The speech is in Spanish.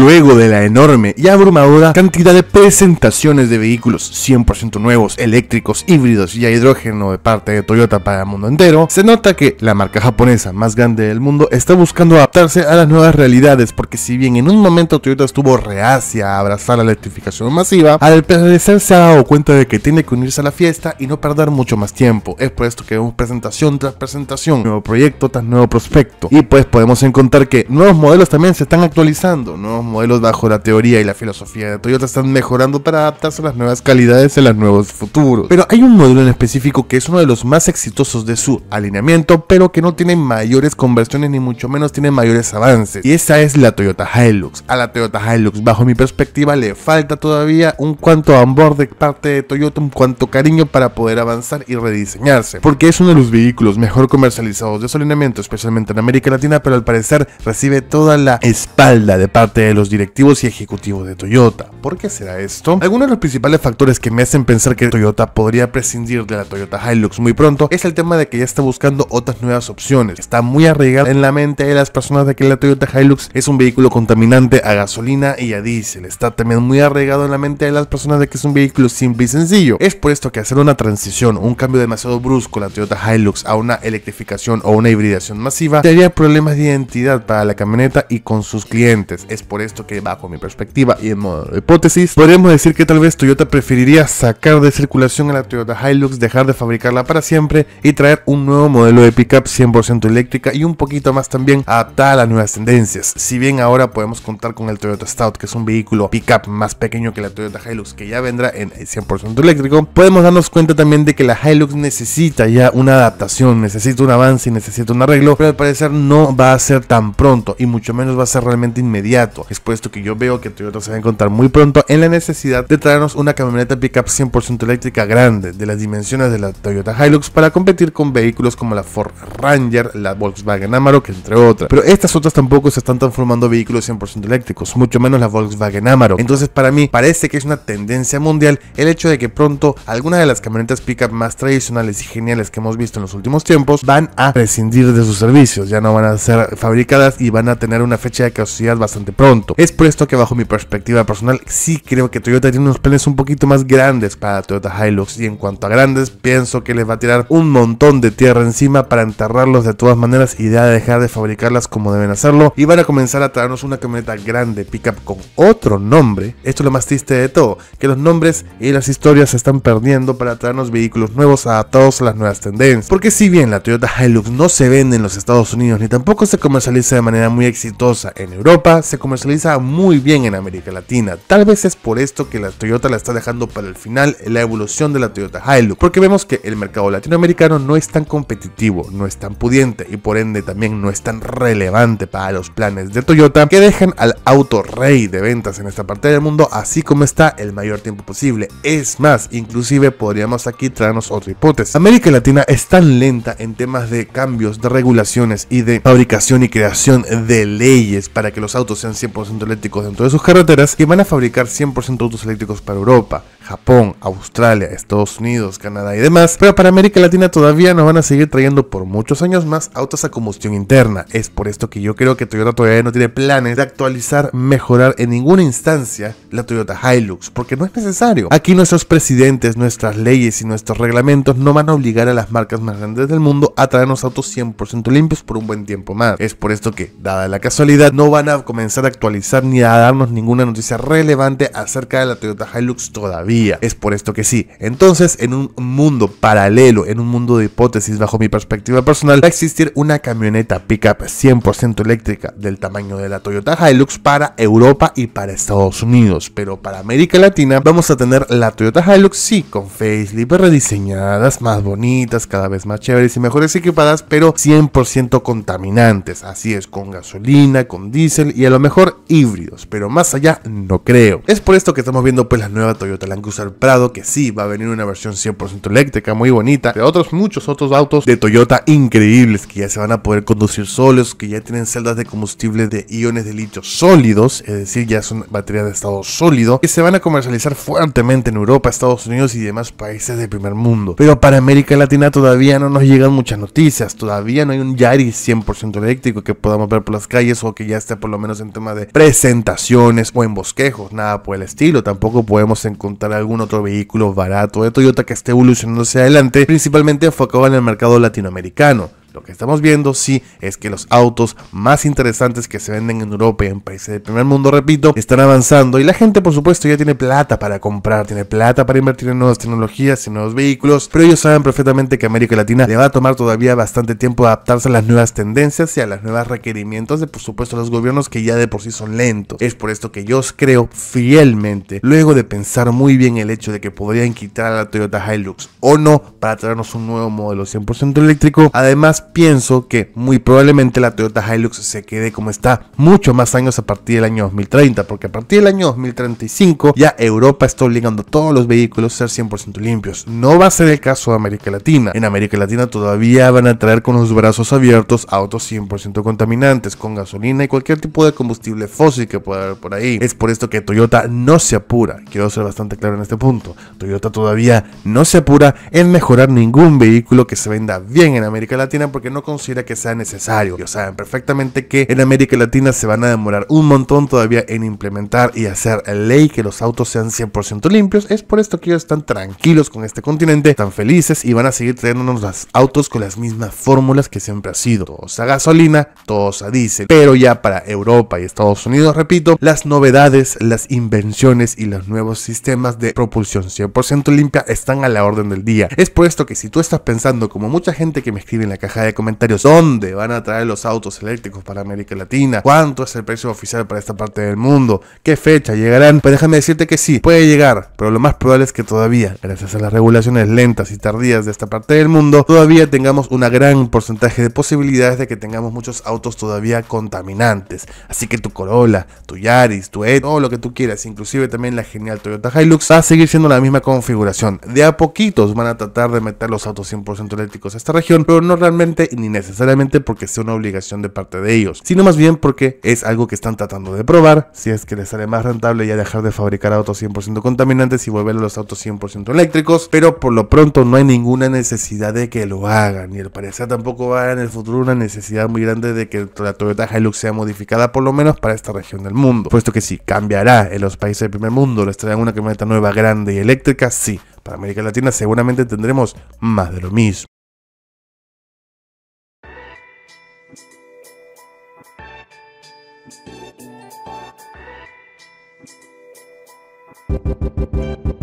Luego de la enorme y abrumadora cantidad de presentaciones de vehículos 100% nuevos, eléctricos, híbridos y a hidrógeno de parte de Toyota para el mundo entero, se nota que la marca japonesa más grande del mundo está buscando adaptarse a las nuevas realidades porque si bien en un momento Toyota estuvo reacia a abrazar la electrificación masiva, al parecer se ha dado cuenta de que tiene que unirse a la fiesta y no perder mucho más tiempo. Es por esto que vemos presentación tras presentación, nuevo proyecto tras nuevo prospecto. Y pues podemos encontrar que nuevos modelos también se están actualizando, ¿no? modelos bajo la teoría y la filosofía de Toyota están mejorando para adaptarse a las nuevas calidades en los nuevos futuros. Pero hay un modelo en específico que es uno de los más exitosos de su alineamiento, pero que no tiene mayores conversiones ni mucho menos tiene mayores avances. Y esa es la Toyota Hilux. A la Toyota Hilux, bajo mi perspectiva, le falta todavía un cuanto amor de parte de Toyota, un cuanto cariño para poder avanzar y rediseñarse. Porque es uno de los vehículos mejor comercializados de su alineamiento, especialmente en América Latina, pero al parecer recibe toda la espalda de parte de los directivos y ejecutivos de Toyota. ¿Por qué será esto? Algunos de los principales factores que me hacen pensar que Toyota podría prescindir de la Toyota Hilux muy pronto es el tema de que ya está buscando otras nuevas opciones. Está muy arraigado en la mente de las personas de que la Toyota Hilux es un vehículo contaminante a gasolina y a diésel. Está también muy arraigado en la mente de las personas de que es un vehículo simple y sencillo. Es por esto que hacer una transición, un cambio demasiado brusco la Toyota Hilux a una electrificación o una hibridación masiva, te haría problemas de identidad para la camioneta y con sus clientes. Es por por esto que bajo mi perspectiva y en modo de hipótesis, podríamos decir que tal vez Toyota preferiría sacar de circulación a la Toyota Hilux, dejar de fabricarla para siempre y traer un nuevo modelo de pickup 100% eléctrica y un poquito más también adaptada a las nuevas tendencias. Si bien ahora podemos contar con el Toyota Stout, que es un vehículo pickup más pequeño que la Toyota Hilux, que ya vendrá en 100% eléctrico, podemos darnos cuenta también de que la Hilux necesita ya una adaptación, necesita un avance y necesita un arreglo, pero al parecer no va a ser tan pronto y mucho menos va a ser realmente inmediato. Es puesto que yo veo que Toyota se va a encontrar muy pronto en la necesidad de traernos una camioneta pickup 100% eléctrica grande, de las dimensiones de la Toyota Hilux, para competir con vehículos como la Ford Ranger, la Volkswagen Amarok, entre otras. Pero estas otras tampoco se están transformando vehículos 100% eléctricos, mucho menos la Volkswagen Amarok. Entonces, para mí, parece que es una tendencia mundial el hecho de que pronto algunas de las camionetas pickup más tradicionales y geniales que hemos visto en los últimos tiempos van a prescindir de sus servicios, ya no van a ser fabricadas y van a tener una fecha de caducidad bastante pronto. Es por esto que bajo mi perspectiva personal sí creo que Toyota tiene unos planes un poquito más grandes para Toyota Hilux y en cuanto a grandes pienso que les va a tirar un montón de tierra encima para enterrarlos de todas maneras y de dejar de fabricarlas como deben hacerlo y van a comenzar a traernos una camioneta grande pickup con otro nombre. Esto es lo más triste de todo, que los nombres y las historias se están perdiendo para traernos vehículos nuevos adaptados a las nuevas tendencias. Porque si bien la Toyota Hilux no se vende en los Estados Unidos ni tampoco se comercializa de manera muy exitosa en Europa, se comercializa muy bien en América Latina. Tal vez es por esto que la Toyota la está dejando para el final la evolución de la Toyota Hilux, porque vemos que el mercado latinoamericano no es tan competitivo, no es tan pudiente y por ende también no es tan relevante para los planes de Toyota que dejan al auto rey de ventas en esta parte del mundo así como está el mayor tiempo posible. Es más, inclusive podríamos aquí traernos otra hipótesis. América Latina es tan lenta en temas de cambios, de regulaciones y de fabricación y creación de leyes para que los autos sean siempre 100% eléctricos dentro de sus carreteras y van a fabricar 100% autos eléctricos para Europa. Japón, Australia, Estados Unidos, Canadá y demás, pero para América Latina todavía nos van a seguir trayendo por muchos años más autos a combustión interna. Es por esto que yo creo que Toyota todavía no tiene planes de actualizar, mejorar en ninguna instancia la Toyota Hilux, porque no es necesario. Aquí nuestros presidentes, nuestras leyes y nuestros reglamentos no van a obligar a las marcas más grandes del mundo a traernos autos 100% limpios por un buen tiempo más. Es por esto que, dada la casualidad, no van a comenzar a actualizar ni a darnos ninguna noticia relevante acerca de la Toyota Hilux todavía. Es por esto que sí. Entonces, en un mundo paralelo, en un mundo de hipótesis bajo mi perspectiva personal, va a existir una camioneta pickup 100% eléctrica del tamaño de la Toyota Hilux para Europa y para Estados Unidos. Pero para América Latina vamos a tener la Toyota Hilux, sí, con facelift rediseñadas, más bonitas, cada vez más chéveres y mejores equipadas, pero 100% contaminantes. Así es, con gasolina, con diésel y a lo mejor híbridos. Pero más allá, no creo. Es por esto que estamos viendo pues la nueva Toyota Land que usar Prado, que sí, va a venir una versión 100% eléctrica, muy bonita, pero otros muchos otros autos de Toyota increíbles que ya se van a poder conducir solos, que ya tienen celdas de combustible de iones de litio sólidos, es decir, ya son baterías de estado sólido, que se van a comercializar fuertemente en Europa, Estados Unidos y demás países del primer mundo. Pero para América Latina todavía no nos llegan muchas noticias, todavía no hay un Yaris 100% eléctrico que podamos ver por las calles o que ya esté por lo menos en tema de presentaciones o en bosquejos, nada por el estilo, tampoco podemos encontrar algún otro vehículo barato de Toyota que esté evolucionando hacia adelante, principalmente enfocado en el mercado latinoamericano. Lo que estamos viendo, sí, es que los autos más interesantes que se venden en Europa y en países del primer mundo, repito, están avanzando. Y la gente, por supuesto, ya tiene plata para comprar, tiene plata para invertir en nuevas tecnologías, y nuevos vehículos. Pero ellos saben perfectamente que América Latina le va a tomar todavía bastante tiempo adaptarse a las nuevas tendencias y a los nuevos requerimientos de, por supuesto, los gobiernos que ya de por sí son lentos. Es por esto que yo creo fielmente, luego de pensar muy bien el hecho de que podrían quitar a la Toyota Hilux o no para traernos un nuevo modelo 100% eléctrico, además pienso que muy probablemente la Toyota Hilux se quede como está muchos más años a partir del año 2030, porque a partir del año 2035 ya Europa está obligando a todos los vehículos a ser 100% limpios. No va a ser el caso de América Latina. En América Latina todavía van a traer con los brazos abiertos autos 100% contaminantes, con gasolina y cualquier tipo de combustible fósil que pueda haber por ahí. Es por esto que Toyota no se apura. Quiero ser bastante claro en este punto. Toyota todavía no se apura en mejorar ningún vehículo que se venda bien en América Latina porque no considera que sea necesario. Ellos saben perfectamente que en América Latina se van a demorar un montón todavía en implementar y hacer ley que los autos sean 100% limpios. Es por esto que ellos están tranquilos con este continente, están felices y van a seguir trayéndonos los autos con las mismas fórmulas que siempre ha sido. Todos a gasolina, todos a diésel. Pero ya para Europa y Estados Unidos, repito, las novedades, las invenciones y los nuevos sistemas de propulsión 100% limpia están a la orden del día. Es por esto que si tú estás pensando, como mucha gente que me escribe en la caja de comentarios dónde van a traer los autos eléctricos para América Latina, cuánto es el precio oficial para esta parte del mundo, qué fecha llegarán. Pues déjame decirte que sí, puede llegar, pero lo más probable es que todavía, gracias a las regulaciones lentas y tardías de esta parte del mundo, todavía tengamos un gran porcentaje de posibilidades de que tengamos muchos autos todavía contaminantes. Así que tu Corolla, tu Yaris, tu E, todo lo que tú quieras, inclusive también la genial Toyota Hilux, va a seguir siendo la misma configuración. De a poquitos van a tratar de meter los autos 100% eléctricos a esta región, pero no realmente ni necesariamente porque sea una obligación de parte de ellos, sino más bien porque es algo que están tratando de probar, si es que les sale más rentable ya dejar de fabricar autos 100% contaminantes y volver a los autos 100% eléctricos, pero por lo pronto no hay ninguna necesidad de que lo hagan y al parecer tampoco va a haber en el futuro una necesidad muy grande de que la Toyota Hilux sea modificada por lo menos para esta región del mundo, puesto que si cambiará en los países del primer mundo, les traerán una camioneta nueva grande y eléctrica, sí, para América Latina seguramente tendremos más de lo mismo. Thank you.